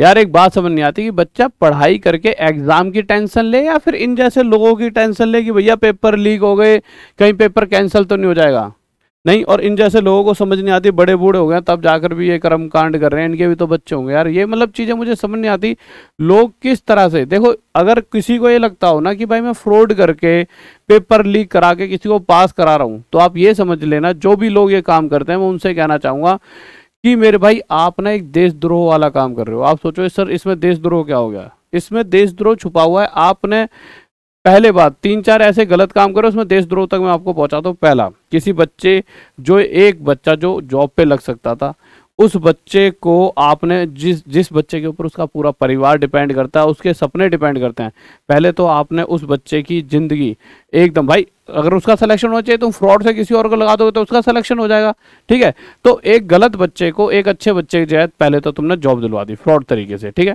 यार एक बात समझ नहीं आती कि बच्चा पढ़ाई करके एग्ज़ाम की टेंशन ले या फिर इन जैसे लोगों की टेंशन ले कि भैया पेपर लीक हो गए कहीं पेपर कैंसिल तो नहीं हो जाएगा नहीं और इन जैसे लोगों को समझ नहीं आती बड़े बूढ़े हो गए तब जाकर भी ये कर्म कांड कर रहे हैं इनके भी तो बच्चे होंगे यार ये मतलब चीज़ें मुझे समझ नहीं आती लोग किस तरह से देखो अगर किसी को ये लगता हो ना कि भाई मैं फ्रॉड करके पेपर लीक करा के किसी को पास करा रहा हूँ तो आप ये समझ लेना जो भी लोग ये काम करते हैं मैं उनसे कहना चाहूँगा कि मेरे भाई आप ना एक देशद्रोह वाला काम कर रहे हो आप सोचो सर इसमें देशद्रोह क्या हो गया इसमें देशद्रोह छुपा हुआ है आपने पहले बात तीन चार ऐसे गलत काम करो उसमें देशद्रोह तक मैं आपको पहुंचाता हूँ पहला किसी बच्चे जो एक बच्चा जो जॉब पे लग सकता था उस बच्चे को आपने जिस जिस बच्चे के ऊपर उसका पूरा परिवार डिपेंड करता है उसके सपने डिपेंड करते हैं पहले तो आपने उस बच्चे की ज़िंदगी एकदम भाई अगर उसका सिलेक्शन होना चाहिए तो तुम फ्रॉड से किसी और को लगा दोगे तो उसका सिलेक्शन हो जाएगा ठीक है तो एक गलत बच्चे को एक अच्छे बच्चे की जाए पहले तो तुमने जॉब दिलवा दी फ्रॉड तरीके से ठीक है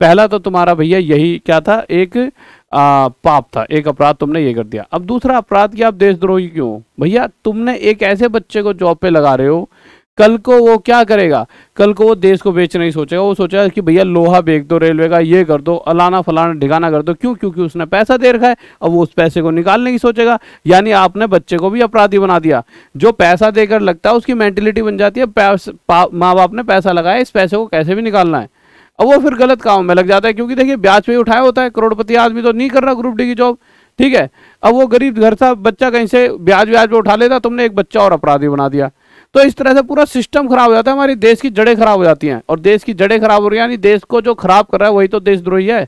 पहला तो तुम्हारा भैया यही क्या था एक आ, पाप था एक अपराध तुमने ये कर दिया अब दूसरा अपराध कि आप देशद्रोही क्यों भैया तुमने एक ऐसे बच्चे को जॉब पे लगा रहे हो कल को वो क्या करेगा कल को वो देश को बेचने ही सोचेगा वो सोचेगा कि भैया लोहा बेच दो रेलवे का ये कर दो अलाना फलाना ढिकाना कर दो क्यों क्योंकि उसने पैसा दे रखा है अब वो उस पैसे को निकालने की सोचेगा यानी आपने बच्चे को भी अपराधी बना दिया जो पैसा देकर लगता है उसकी मैंटिलिटी बन जाती है माँ बाप ने पैसा लगाया इस पैसे को कैसे भी निकालना है अब वो फिर गलत काम में लग जाता है क्योंकि देखिए ब्याज पे उठाया होता है करोड़पति आदमी तो नहीं कर रहा ग्रुप डी की जॉब ठीक है अब वो गरीब घर था बच्चा कहीं से ब्याज ब्याज पे उठा लेता तुमने एक बच्चा और अपराधी बना दिया तो इस तरह से पूरा सिस्टम खराब हो जाता है हमारी देश की जड़ें खराब हो जाती हैं और देश की जड़ें खराब हो रही हैं यानी देश को जो खराब कर रहा है वही तो देशद्रोही है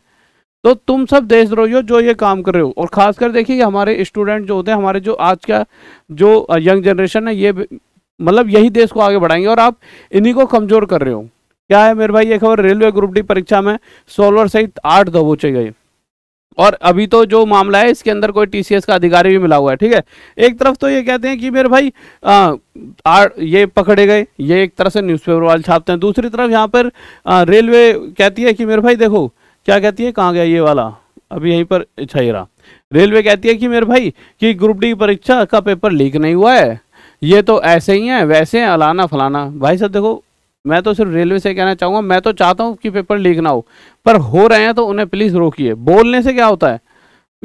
तो तुम सब देशद्रोही हो जो ये काम कर रहे हो और खासकर देखिए हमारे स्टूडेंट जो होते हैं हमारे जो आज का जो यंग जनरेशन है ये मतलब यही देश को आगे बढ़ाएंगे और आप इन्हीं को कमज़ोर कर रहे हो क्या है मेरे भाई ये खबर रेलवे ग्रुप डी परीक्षा में सोलवर सहित आठ दबोचे गए और अभी तो जो मामला है इसके अंदर कोई टीसीएस का अधिकारी भी मिला हुआ है ठीक है एक तरफ तो ये कहते हैं कि मेरे भाई आ, आ, ये पकड़े गए ये एक तरह से न्यूज़पेपर वाले छापते हैं दूसरी तरफ यहाँ पर आ, रेलवे कहती है कि मेरे भाई देखो क्या कहती है कहाँ गया ये वाला अभी यहीं पर अच्छा ही रहा रेलवे कहती है कि मेरे भाई कि ग्रुप डी परीक्षा का पेपर लीक नहीं हुआ है ये तो ऐसे ही है वैसे हैं अलाना फलाना भाई साहब देखो मैं तो सिर्फ रेलवे से कहना चाहूंगा मैं तो चाहता हूँ कि पेपर लीक ना हो पर हो रहे हैं तो उन्हें प्लीज़ रोकिए बोलने से क्या होता है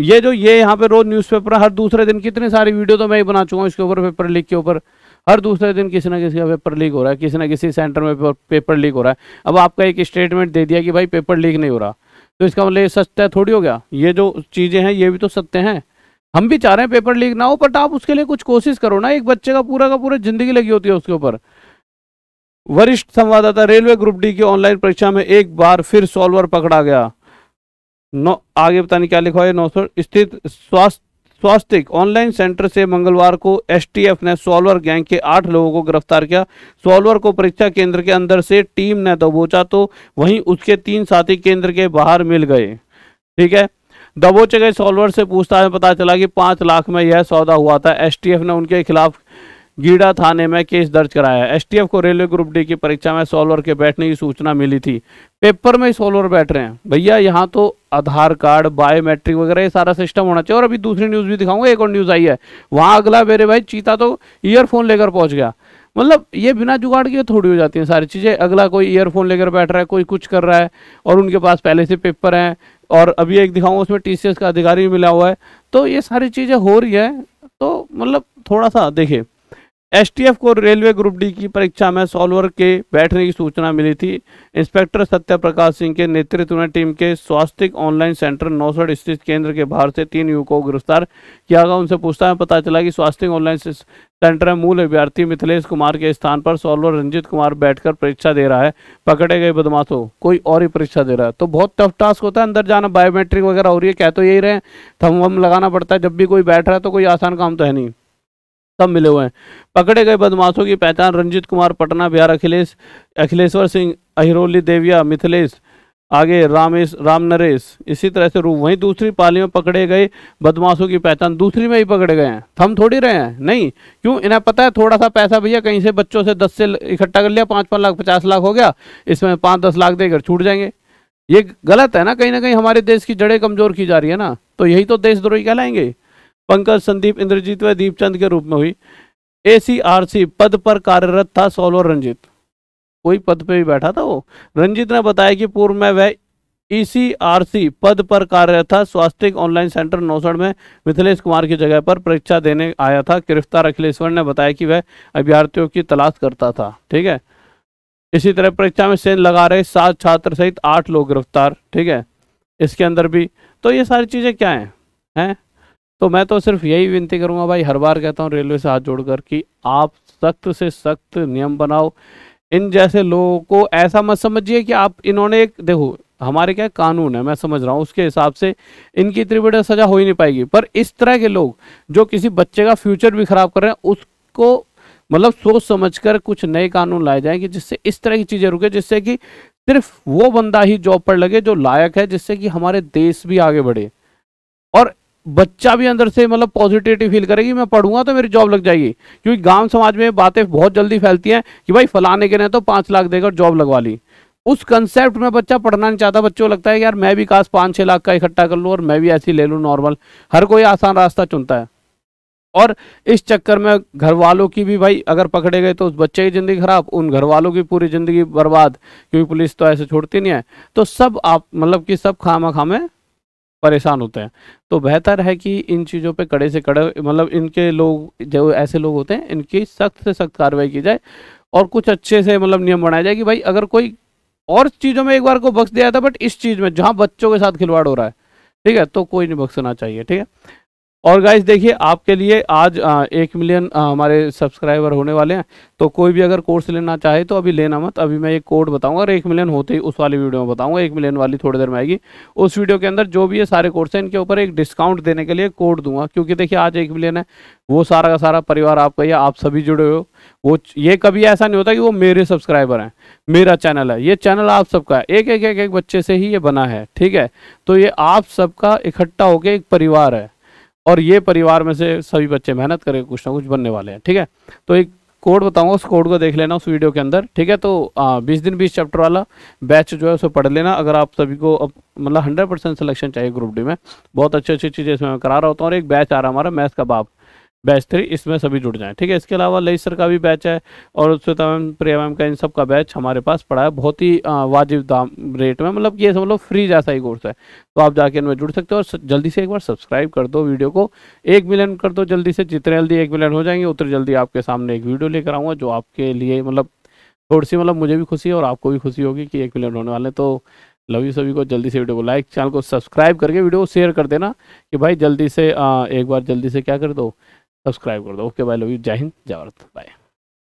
ये जो ये यहाँ पे रोज न्यूज़पेपर हर दूसरे दिन कितने सारी वीडियो तो मैं ही बना चुका हूँ इसके ऊपर पेपर लीक के ऊपर हर दूसरे दिन किसी ना किसी का पेपर लीक हो रहा है किसी ना किसी सेंटर में पेपर लीक हो रहा है अब आपका एक स्टेटमेंट दे दिया कि भाई पेपर लीक नहीं हो रहा तो इसका मतलब ये सत्य थोड़ी हो गया ये जो चीज़ें हैं ये भी तो सत्य हैं हम भी चाह रहे हैं पेपर लीक ना हो बट आप उसके लिए कुछ कोशिश करो ना एक बच्चे का पूरा का पूरा ज़िंदगी लगी होती है उसके ऊपर वरिष्ठ संवाददाता रेलवे ग्रुप डी की ऑनलाइन परीक्षा में एक बार फिर सॉल्वर पकड़ा गया नौ आगे बताने क्या लिखा है नौ स्थित स्वास्थ्य स्वास्तिक ऑनलाइन सेंटर से मंगलवार को एसटीएफ ने सॉल्वर गैंग के आठ लोगों को गिरफ्तार किया सॉल्वर को परीक्षा केंद्र के अंदर से टीम ने दबोचा तो वहीं उसके तीन साथी केंद्र के बाहर मिल गए ठीक है दबोचे गए सॉल्वर से पूछताछ में पता चला कि पाँच लाख में यह सौदा हुआ था एस ने उनके खिलाफ गीडा थाने में केस दर्ज कराया है एसटीएफ को रेलवे ग्रुप डी की परीक्षा में सोलवर के बैठने की सूचना मिली थी पेपर में ही सोलवर बैठ रहे हैं भैया यहाँ तो आधार कार्ड बायोमेट्रिक वगैरह ये सारा सिस्टम होना चाहिए और अभी दूसरी न्यूज़ भी दिखाऊंगा एक और न्यूज़ आई है वहाँ अगला मेरे भाई चीता तो ईयरफोन लेकर पहुँच गया मतलब ये बिना जुगाड़ के थोड़ी हो जाती हैं सारी चीज़ें अगला कोई ईयरफोन लेकर बैठ रहा है कोई कुछ कर रहा है और उनके पास पहले से पेपर हैं और अभी एक दिखाऊंगा उसमें टीसीएस का अधिकारी मिला हुआ है तो ये सारी चीज़ें हो रही है तो मतलब थोड़ा सा देखिए एसटीएफ को रेलवे ग्रुप डी की परीक्षा में सॉल्वर के बैठने की सूचना मिली थी इंस्पेक्टर सत्य प्रकाश सिंह के नेतृत्व में टीम के स्वास्थ्य ऑनलाइन सेंटर नौसठ स्थित केंद्र के बाहर से तीन युवकों को गिरफ्तार किया गया उनसे पूछताछ में पता चला कि स्वास्थ्य ऑनलाइन सेंटर में मूल अभ्यर्थी मिथिलेश कुमार के स्थान पर सॉल्वर रंजित कुमार बैठकर परीक्षा दे रहा है पकड़े गए बदमाशों कोई और ही परीक्षा दे रहा है तो बहुत टफ टास्क होता है अंदर जाना बायोमेट्रिक वगैरह हो रही है कह तो यही रहे थम वम लगाना पड़ता है जब भी कोई बैठ रहा है तो कोई आसान काम तो है नहीं सब मिले हुए हैं पकड़े गए बदमाशों की पहचान रंजीत कुमार पटना बिहार अखिलेश अखिलेश्वर सिंह अहिरोली देविया मिथिलेश आगे रामेश राम नरेश इसी तरह से रूप वहीं दूसरी पाली में पकड़े गए बदमाशों की पहचान दूसरी में ही पकड़े गए हैं थम थोड़ी रहे हैं नहीं क्यों इन्हें पता है थोड़ा सा पैसा भैया कहीं से बच्चों से दस से इकट्ठा कर लिया पाँच पाँच लाख पचास लाख हो गया इसमें पाँच दस लाख देकर छूट जाएंगे ये गलत है ना कहीं ना कहीं हमारे देश की जड़ें कमज़ोर की जा रही है ना तो यही तो देशद्रोही कहलाएंगे पंकज संदीप इंद्रजीत व दीपचंद के रूप में हुई एसीआरसी पद पर कार्यरत था सोलो रंजीत कोई पद पे भी बैठा था वो रंजीत ने बताया कि पूर्व में वह ईसीआरसी e पद पर कार्यरत था स्वास्थ्य ऑनलाइन सेंटर नौसड़ में मिथिलेश कुमार की जगह पर परीक्षा देने आया था गिरफ्तार अखिलेश्वर ने बताया कि वह अभ्यर्थियों की तलाश करता था ठीक है इसी तरह परीक्षा में सेन लगा रहे सात छात्र सहित आठ लोग गिरफ्तार ठीक है इसके अंदर भी तो ये सारी चीज़ें क्या हैं हैं तो मैं तो सिर्फ यही विनती करूँगा भाई हर बार कहता हूँ रेलवे से हाथ जोड़कर कि आप सख्त से सख्त नियम बनाओ इन जैसे लोगों को ऐसा मत समझिए कि आप इन्होंने एक देखो हमारे क्या कानून है मैं समझ रहा हूँ उसके हिसाब से इनकी इतनी बड़ी सज़ा हो ही नहीं पाएगी पर इस तरह के लोग जो किसी बच्चे का फ्यूचर भी खराब कर रहे हैं उसको मतलब सोच समझकर कुछ नए कानून लाए जाएंगे जिससे इस तरह की चीज़ें रुके जिससे कि सिर्फ वो बंदा ही जॉब पर लगे जो लायक है जिससे कि हमारे देश भी आगे बढ़े बच्चा भी अंदर से मतलब पॉजिटिविटी फील करेगी मैं पढ़ूंगा तो मेरी जॉब लग जाएगी क्योंकि गांव समाज में बातें बहुत जल्दी फैलती हैं कि भाई फलाने के ने तो पाँच लाख देकर जॉब लगवा ली उस कंसेप्ट में बच्चा पढ़ना नहीं चाहता बच्चों लगता है यार मैं भी काश पाँच छः लाख का इकट्ठा कर लूँ और मैं भी ऐसी ले लूँ नॉर्मल हर कोई आसान रास्ता चुनता है और इस चक्कर में घर वालों की भी भाई अगर पकड़े गए तो उस बच्चे की ज़िंदगी ख़राब उन घर वालों की पूरी ज़िंदगी बर्बाद क्योंकि पुलिस तो ऐसे छोड़ती नहीं है तो सब आप मतलब कि सब खामा खामे परेशान होते हैं तो बेहतर है कि इन चीज़ों पे कड़े से कड़े मतलब इनके लोग जो ऐसे लोग होते हैं इनकी सख्त से सख्त कार्रवाई की जाए और कुछ अच्छे से मतलब नियम बनाया जाए कि भाई अगर कोई और चीज़ों में एक बार को बख्श दिया था बट इस चीज़ में जहाँ बच्चों के साथ खिलवाड़ हो रहा है ठीक है तो कोई नहीं बख्शना चाहिए ठीक है और गाइस देखिए आपके लिए आज आ, एक मिलियन आ, हमारे सब्सक्राइबर होने वाले हैं तो कोई भी अगर कोर्स लेना चाहे तो अभी लेना मत अभी मैं एक कोड बताऊंगा और एक मिलियन होते ही उस वाली वीडियो में बताऊंगा एक मिलियन वाली थोड़ी देर में आएगी उस वीडियो के अंदर जो भी ये सारे कोर्स हैं इनके ऊपर एक डिस्काउंट देने के लिए कोड दूंगा क्योंकि देखिए आज एक मिलियन है वो सारा का सारा परिवार आपका या आप सभी जुड़े हो वो ये कभी ऐसा नहीं होता कि वो मेरे सब्सक्राइबर हैं मेरा चैनल है ये चैनल आप सबका है एक एक एक बच्चे से ही ये बना है ठीक है तो ये आप सबका इकट्ठा होकर एक परिवार है और ये परिवार में से सभी बच्चे मेहनत करके कुछ ना कुछ बनने वाले हैं ठीक है तो एक कोड बताऊंगा उस कोड को देख लेना उस वीडियो के अंदर ठीक है तो बीस दिन बीस चैप्टर वाला बैच जो है उसे पढ़ लेना अगर आप सभी को अब मतलब हंड्रेड परसेंट सिलेक्शन चाहिए ग्रुप डी में बहुत अच्छी अच्छी चीज़ें इसमें मैं करा रहा होता हूँ और एक बैच आ रहा है हमारा मैथ का बाप बैच थ्री इसमें सभी जुड़ जाएँ ठीक है इसके अलावा लई सर का भी बैच है और उससे तो मैम प्रिया मैम का इन सब का बैच हमारे पास पड़ा है बहुत ही वाजिब दाम रेट में मतलब ये समझ लो फ्री जैसा ही कोर्स है तो आप जाके इनमें जुड़ सकते हो और जल्दी से एक बार सब्सक्राइब कर दो वीडियो को एक मिलियन कर दो जल्दी से जितने जल्दी एक मिलियन हो जाएंगे उतने जल्दी आपके सामने एक वीडियो लेकर आऊँगा जो आपके लिए मतलब थोड़ी सी मतलब मुझे भी खुशी है और आपको भी खुशी होगी कि एक मिलियन होने वाले तो लव यू सभी को जल्दी से वीडियो को लाइक चैनल को सब्सक्राइब करके वीडियो को शेयर कर देना कि भाई जल्दी से आ, एक बार जल्दी से क्या कर दो सब्सक्राइब कर दो ओके बाय लव यू जय हिंद जय भारत बाय